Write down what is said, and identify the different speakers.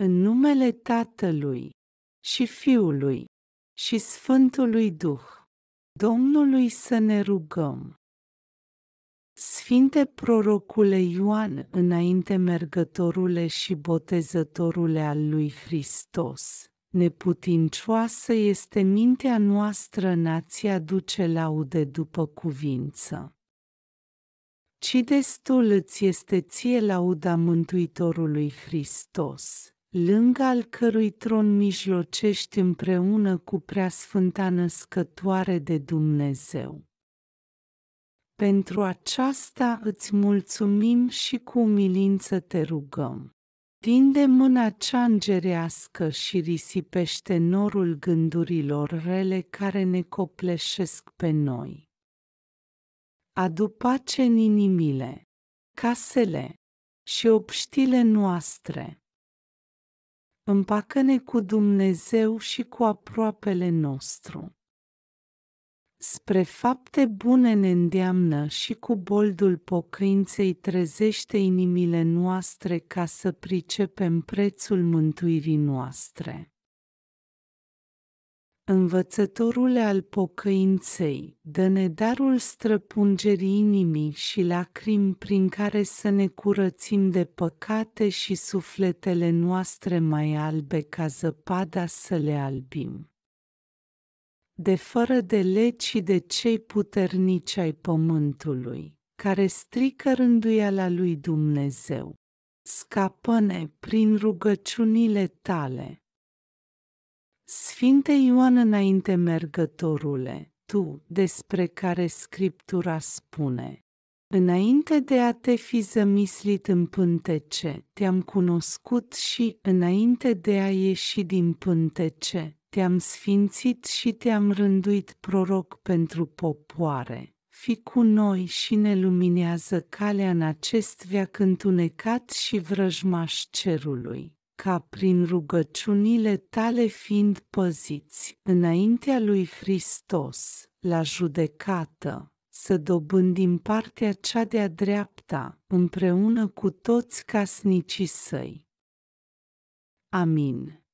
Speaker 1: În numele Tatălui și Fiului și Sfântului Duh, Domnului să ne rugăm. Sfinte prorocule Ioan, înainte mergătorule și botezătorule al lui Hristos, neputincioasă este mintea noastră nația duce laude după cuvință. Ci destul îți este ție lauda Mântuitorului Hristos, lângă al cărui tron mijlocești împreună cu preasfânta născătoare de Dumnezeu. Pentru aceasta îți mulțumim și cu umilință te rugăm. Tinde mâna cea îngerească și risipește norul gândurilor rele care ne copleșesc pe noi. Adu pace în inimile, casele și obștile noastre împacă-ne cu Dumnezeu și cu aproapele nostru. Spre fapte bune ne îndeamnă și cu boldul pocăinței trezește inimile noastre ca să pricepem prețul mântuirii noastre. Învățătorule al pocăinței, dă-ne darul străpungerii inimii și lacrim prin care să ne curățim de păcate și sufletele noastre mai albe ca zăpada să le albim. De fără de leci de cei puternici ai pământului, care strică rânduiala lui Dumnezeu, scapă-ne prin rugăciunile tale Sfinte Ioan înainte mergătorule, tu, despre care Scriptura spune, Înainte de a te fi zămislit în pântece, te-am cunoscut și, înainte de a ieși din pântece, te-am sfințit și te-am rânduit proroc pentru popoare. Fi cu noi și ne luminează calea în acest veac întunecat și vrăjmaș cerului ca prin rugăciunile tale fiind păziți înaintea lui Hristos, la judecată, să dobândim partea cea de-a dreapta, împreună cu toți casnicii săi. Amin.